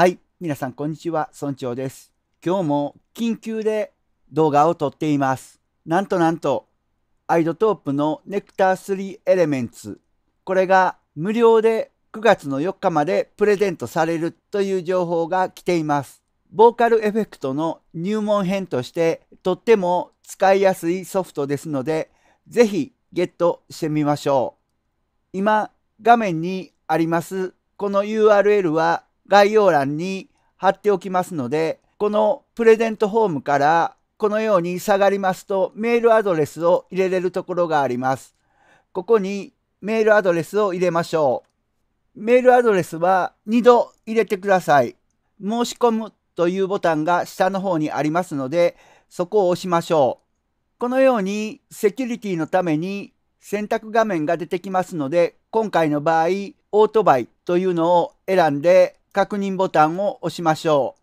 はい、皆さんこんにちは、村長です。今日も緊急で動画を撮っています。なんとなんと、アイドトープのネクター3エレメンツ、これが無料で9月の4日までプレゼントされるという情報が来ています。ボーカルエフェクトの入門編としてとっても使いやすいソフトですので、ぜひゲットしてみましょう。今画面にありますこの URL は概要欄に貼っておきますので、このプレゼントフォームからこのように下がりますとメールアドレスを入れれるところがあります。ここにメールアドレスを入れましょう。メールアドレスは2度入れてください。申し込むというボタンが下の方にありますので、そこを押しましょう。このようにセキュリティのために選択画面が出てきますので、今回の場合、オートバイというのを選んで確認ボタンを押しましょう。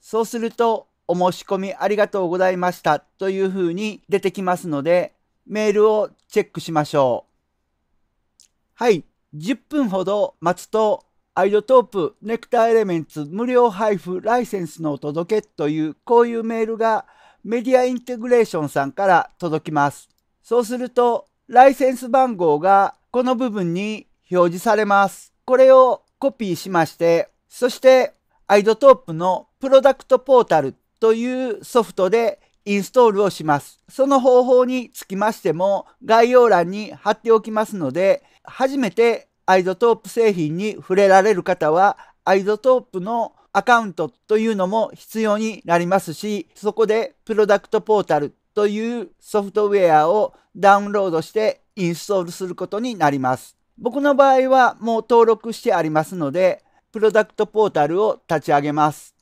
そうすると、お申し込みありがとうございましたというふうに出てきますので、メールをチェックしましょう。はい、10分ほど待つと、アイドトープネクタエレメンツ無料配布ライセンスのお届けという、こういうメールがメディアインテグレーションさんから届きます。そうすると、ライセンス番号がこの部分に表示されます。これをコピーしまして、そしてアイドトープのプロダクトポータルというソフトでインストールをします。その方法につきましても概要欄に貼っておきますので、初めてアイドトープ製品に触れられる方は、アイドトープのアカウントというのも必要になりますし、そこでプロダクトポータルというソフトウェアをダウンロードしてインストールすることになります。僕の場合はもう登録してありますので、プロダクトポータルを立ち上げます。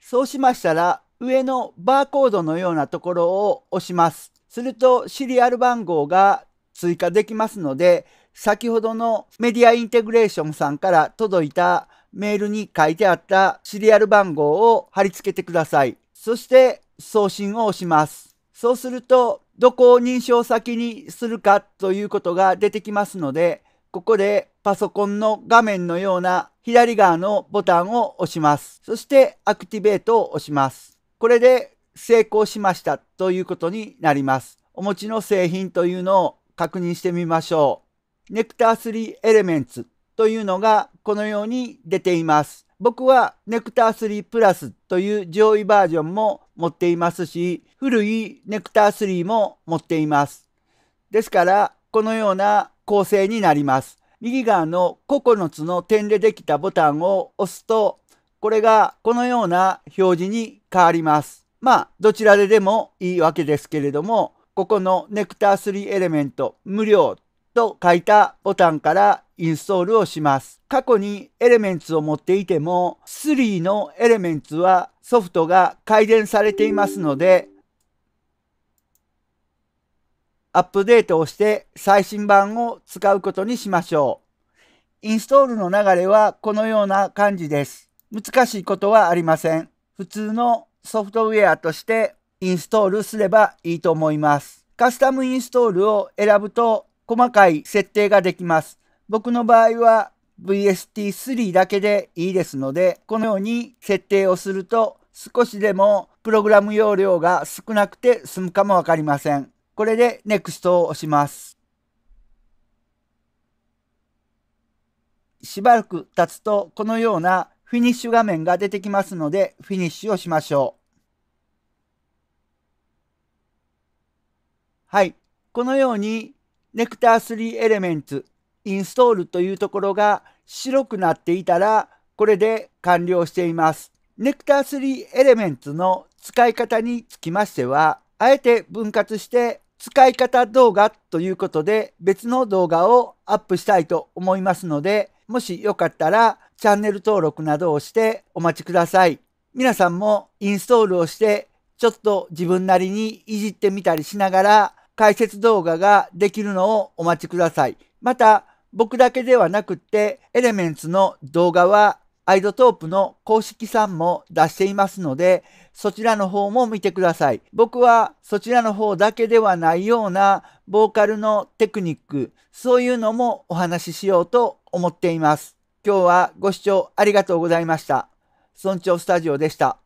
そうしましたら、上のバーコードのようなところを押します。すると、シリアル番号が追加できますので、先ほどのメディアインテグレーションさんから届いたメールに書いてあったシリアル番号を貼り付けてください。そして送信を押します。そうするとどこを認証先にするかということが出てきますので、ここでパソコンの画面のような左側のボタンを押します。そしてアクティベートを押します。これで成功しましたということになります。お持ちの製品というのを確認してみましょう。ネクター3エレメンツというのがこのように出ています。僕はネクター3プラスという上位バージョンも持っていますし、古いネクター3も持っています。ですから、このような構成になります。右側の9つの点でできたボタンを押すと、これがこのような表示に変わります。まあ、どちらででもいいわけですけれども、ここのネクター3エレメント無料と書いたボタンからインストールをします。過去にエレメンツを持っていても、3のエレメンツはソフトが改善されていますので、アップデートをして最新版を使うことにしましょう。インストールの流れはこのような感じです。難しいことはありません。普通のソフトウェアとしてインストールすればいいと思います。カスタムインストールを選ぶと細かい設定ができます。僕の場合は VST3 だけでいいですので、このように設定をすると少しでもプログラム容量が少なくて済むかもわかりません。これで NEXT を押します。しばらく経つとこのようなフィニッシュ画面が出てきますのでフィニッシュをしましょう。はい。このように Nectar3 Elements インストールというところが白くなっていたらこれで完了しています。Nectar 3 e l e m e n t の使い方につきましては、あえて分割して使い方動画ということで別の動画をアップしたいと思いますので、もしよかったらチャンネル登録などをしてお待ちください。皆さんもインストールをしてちょっと自分なりにいじってみたりしながら解説動画ができるのをお待ちください。また僕だけではなくって、エレメンツの動画はアイドトープの公式さんも出していますので、そちらの方も見てください。僕はそちらの方だけではないようなボーカルのテクニック、そういうのもお話ししようと思っています。今日はご視聴ありがとうございました。村長スタジオでした。